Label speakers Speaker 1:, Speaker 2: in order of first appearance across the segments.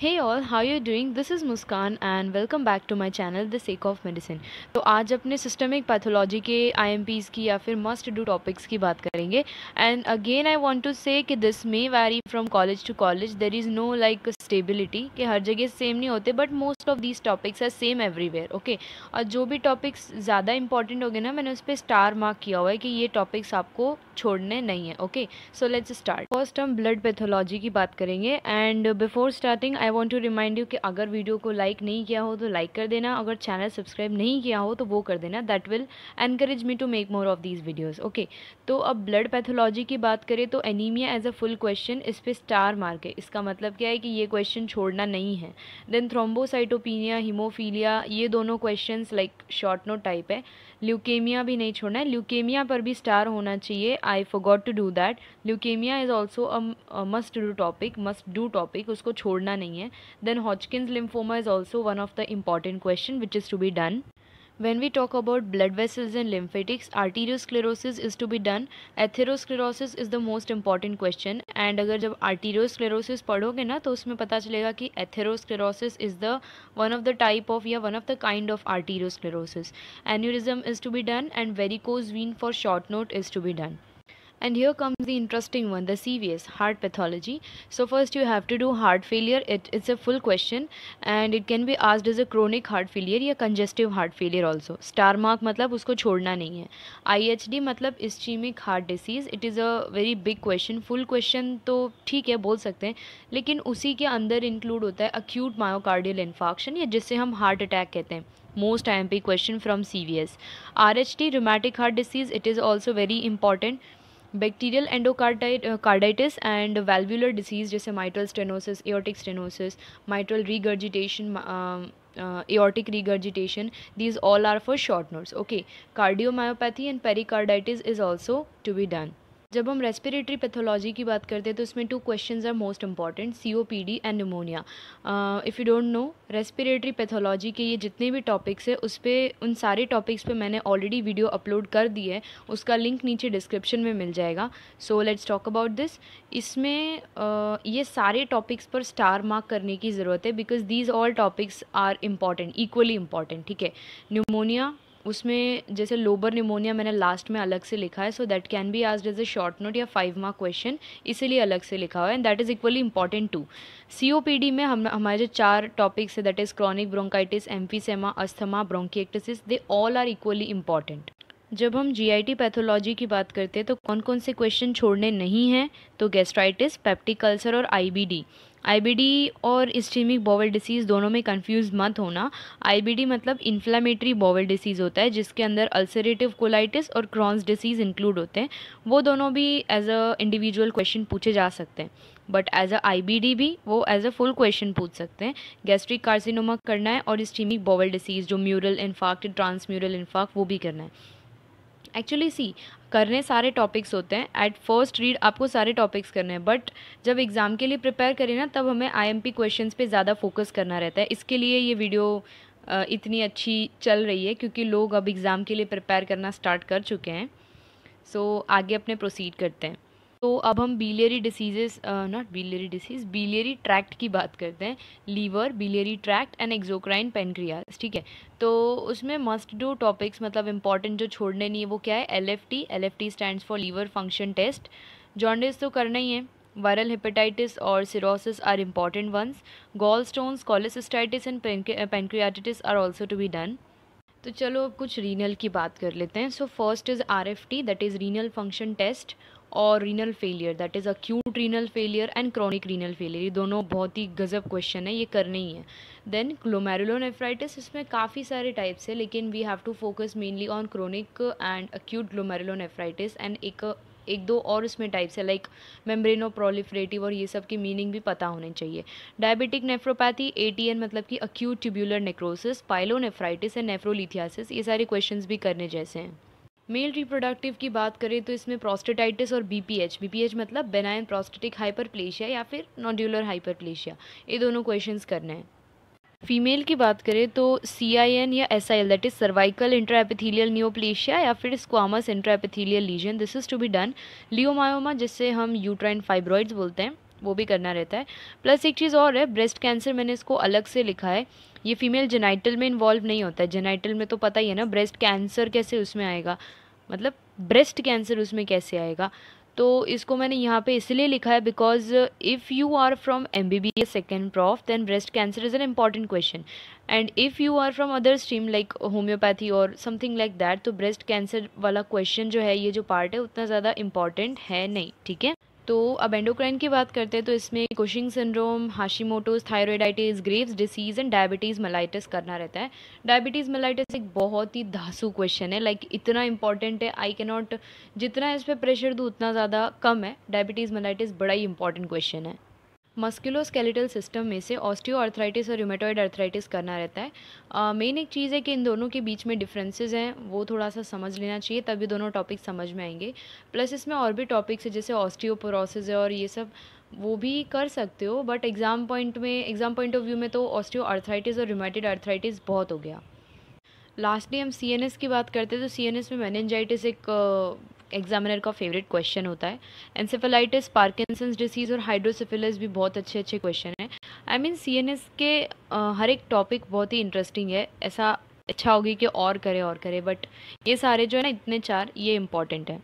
Speaker 1: Hey all how you doing this is Muskaan and welcome back to my channel the sake of medicine तो आज अपने systemic pathology के I am Ps की या फिर must do topics की बात करेंगे and again I want to say this may vary from college to college there is no like stability कि हर जगह सेम नहीं होते but most of these topics are same everywhere okay और जो भी टॉपिक्स ज़्यादा इंपॉर्टेंट हो गए ना मैंने उस पर स्टार मार्क किया हुआ है कि ये टॉपिक्स आपको छोड़ने नहीं है okay so let's start first हम ब्लड पैथोलॉजी की बात करेंगे and before starting I want to remind you कि अगर वीडियो को लाइक नहीं किया हो तो लाइक कर देना अगर चैनल सब्सक्राइब नहीं किया हो तो वो कर देना that will encourage me to make more of these videos okay तो अब ब्लड पैथोलॉजी की बात करें तो anaemia as a full question इस पर स्टार मार्क है इसका मतलब क्या है कि ये क्वेश्चन छोड़ना नहीं है देन थ्रोम्बोसाइटोपिनिया हिमोफीलिया ये दोनों question like short note type है ल्यूकेमिया भी नहीं छोड़ना है ल्यूकेमिया पर भी स्टार होना चाहिए I got to do that leukaemia is also a must do topic must do topic उसको छोड़ना नहीं है then Hodgkin's lymphoma is also one of the important question which is to be done When we talk about blood vessels and lymphatics, arteriosclerosis is to be done. Atherosclerosis is the most important question. And agar jab arteriosclerosis padhoge na to usme pata chalega ki atherosclerosis is the one of the type of या one of the kind of arteriosclerosis. Aneurysm is to be done and varicose vein for short note is to be done. and here comes the interesting one the CVS heart pathology so first you have to do heart failure it, it's a full question and it can be asked as a chronic heart failure or congestive heart failure also star mark matlab usko chhodna nahi hai IHD matlab ischemic heart disease it is a very big question full question to theek hai bol sakte hain lekin usi ke andar include hota hai acute myocardial infarction ya jisse hum heart attack kehte hain most IMP question from CVS RHD rheumatic heart disease it is also very important bacterial carditis and valvular disease जैसे mitral stenosis aortic stenosis mitral regurgitation aortic regurgitation these all are for short notes okay cardiomyopathy and pericarditis is also to be done जब हम respiratory pathology की बात करते हैं तो इसमें two question are most important C O P D and pneumonia if you don't know respiratory pathology के ये जितने भी टॉपिक्स है उस पर उन सारे टॉपिक्स पे मैंने ऑलरेडी वीडियो अपलोड कर दी है उसका लिंक नीचे डिस्क्रिप्शन में मिल जाएगा so let's talk about this इसमें uh, ये सारे टॉपिक्स पर स्टार मार्क करने की ज़रूरत है because these all topics are important equally important ठीक है न्यूमोनिया उसमें जैसे लोबर निमोनिया मैंने लास्ट में अलग से लिखा है सो दैट कैन बी आज एज ए शॉर्ट नोट या फाइव मार्क क्वेश्चन इसीलिए अलग से लिखा हुआ है and that is equally important to see में हम हमारे जो चार टॉपिक्स है that is chronic bronchitis emphysema asthma bronchiectasis they all are equally important जब हम जीआईटी पैथोलॉजी की बात करते हैं तो कौन कौन से क्वेश्चन छोड़ने नहीं हैं तो गैस्ट्राइटिस पेप्टिक अल्सर और आईबीडी आईबीडी और इस्टीमिक बॉवल डिसीज़ दोनों में कंफ्यूज मत होना आईबीडी मतलब इन्फ्लामेटरी बॉवल डिसीज़ होता है जिसके अंदर अल्सरेटिव कोलाइटिस और क्रॉन्स डिसीज़ इंक्लूड होते हैं वो दोनों भी एज अ इंडिविजुअल क्वेश्चन पूछे जा सकते हैं बट एज अ डी भी वो एज अ फुल क्वेश्चन पूछ सकते हैं गैस्ट्रिक कार्सिनोमा करना है और स्टीमिक बॉवल डिसीज़ जो म्यूरल इन्फाक्ट ट्रांसम्यूरल इन्फाक्ट वो भी करना है एक्चुअली सी करने सारे टॉपिक्स होते हैं एट फर्स्ट रीड आपको सारे टॉपिक्स करने हैं बट जब एग्ज़ाम के लिए प्रिपेयर करें ना तब हमें आईएमपी क्वेश्चंस पे ज़्यादा फोकस करना रहता है इसके लिए ये वीडियो इतनी अच्छी चल रही है क्योंकि लोग अब एग्ज़ाम के लिए प्रिपेयर करना स्टार्ट कर चुके हैं सो so, आगे अपने प्रोसीड करते हैं तो अब हम biliary diseases not biliary disease biliary tract की बात करते हैं liver biliary tract and exocrine pancreas ठीक है तो उसमें मस्ट डू टॉपिक्स मतलब इंपॉर्टेंट जो छोड़ने नहीं है वो क्या है L F T L F T stand for liver function test jaundice तो करना ही है वायरल हेपेटाइटिस और cirrhosis are important ones gall stones cholecystitis and pancreatitis are also to be done तो चलो अब कुछ रीनल की बात कर लेते हैं so first is R F T that is renal function test और renal failure that is acute renal failure and chronic renal failure ये दोनों बहुत ही गजब क्वेश्चन है ये करने ही है देन ग्लोमेरुलोनेफ्राइटिस इसमें काफ़ी सारे टाइप्स है लेकिन we have to focus mainly on chronic and acute glomerulonephritis and एक एक दो और उसमें टाइप्स है लाइक मेम्ब्रेनो प्रोलिफ्रेटिव और ये सब की मीनिंग भी पता होने चाहिए डायबिटिक नेफ्रोपैथी ए मतलब कि acute tubular necrosis pyelonephritis and nephrolithiasis ये सारे क्वेश्चन भी करने जैसे हैं मेल रिप्रोडक्टिव की बात करें तो इसमें प्रोस्टेटाइटिस और बीपीएच बीपीएच मतलब बेनाइन प्रोस्टेटिक हाइपरप्लेशिया या फिर नॉड्यूलर हाइपरप्लेशिया ये दोनों क्वेश्चंस करने हैं फीमेल की बात करें तो सी आई एन या S I L that is cervical intraepithelial neoplasia या फिर squamous intraepithelial lesion this is to be done leiomyoma जिससे हम यूट्राइन फाइब्रॉइड्स बोलते हैं वो भी करना रहता है प्लस एक चीज़ और है ब्रेस्ट कैंसर मैंने इसको अलग से लिखा है ये फीमेल जेनाइटल में इन्वॉल्व नहीं होता है जेनाइटल में तो पता ही है ना ब्रेस्ट कैंसर कैसे उसमें आएगा मतलब ब्रेस्ट कैंसर उसमें कैसे आएगा तो इसको मैंने यहाँ पे इसलिए लिखा है because if you are from M B B S second prof then breast cancer is an important question and if you are from other stream like homoeopathy और समथिंग लाइक दैट तो ब्रेस्ट कैंसर वाला question जो है ये जो part है उतना ज़्यादा इम्पॉर्टेंट है नहीं ठीक है तो अब एंडोक्राइन की बात करते हैं तो इसमें Cushing syndrome Hashimoto's thyroiditis Graves disease and diabetes mellitus करना रहता है डायबिटीज़ मलाइटिस एक बहुत ही धासु क्वेश्चन है लाइक इतना इंपॉर्टेंट है आई के नॉट जितना इस पर प्रेशर दूँ उतना ज़्यादा कम है डायबिटीज़ मलाइटिस बड़ा ही इंपॉर्टेंट क्वेश्चन है मस्कुलोस्केलेटल सिस्टम में से ऑस्टियोआर्थराइटिस और रूमेटॉइड आर्थराइटिस करना रहता है मेन एक चीज़ है कि इन दोनों के बीच में डिफरेंसेस हैं वो थोड़ा सा समझ लेना चाहिए तभी दोनों टॉपिक समझ में आएंगे प्लस इसमें और भी टॉपिक्स है जैसे ऑस्टियोपोरोसिस है और ये सब वो भी कर सकते हो बट एग्ज़ाम पॉइंट में एग्ज़ाम पॉइंट ऑफ व्यू में तो ऑस्टियो आर्थराइटिस और रूमेटेड आर्थराइटिस बहुत हो गया लास्टली हम सी एन एस की बात करते हैं तो सी एन एस में मैनेजाइटिस एक एग्जामिनर का फेवरेट क्वेश्चन होता है एनसेफेलाइटिस पार्किसन डिसीज़ और हाइड्रोसिफिलस भी बहुत अच्छे अच्छे क्वेश्चन हैं आई मीन सी के हर एक टॉपिक बहुत ही इंटरेस्टिंग है ऐसा अच्छा होगी कि और करे और करे बट ये सारे जो है ना इतने चार ये इम्पॉर्टेंट हैं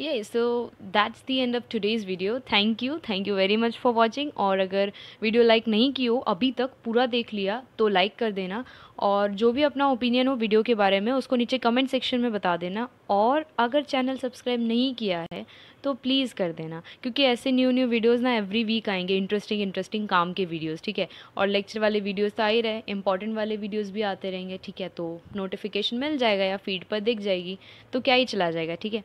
Speaker 1: ये so that's the end of today's video thank you thank you very much for watching और अगर वीडियो लाइक नहीं की हो अभी तक पूरा देख लिया तो लाइक कर देना और जो भी अपना ओपिनियन हो वीडियो के बारे में उसको नीचे कमेंट सेक्शन में बता देना और अगर चैनल सब्सक्राइब नहीं किया है तो प्लीज़ कर देना क्योंकि ऐसे न्यू न्यू वीडियोज़ ना एवरी वीक आएंगे इंटरेस्टिंग इंटरेस्टिंग काम के वीडियोज़ ठीक है और लेक्चर वाले वीडियोज़ तो आ ही रहे इंपॉर्टेंट वाले वीडियोज़ भी आते रहेंगे ठीक है तो नोटिफिकेशन मिल जाएगा या फीड पर दिख जाएगी तो क्या ही चला जाएगा ठीक है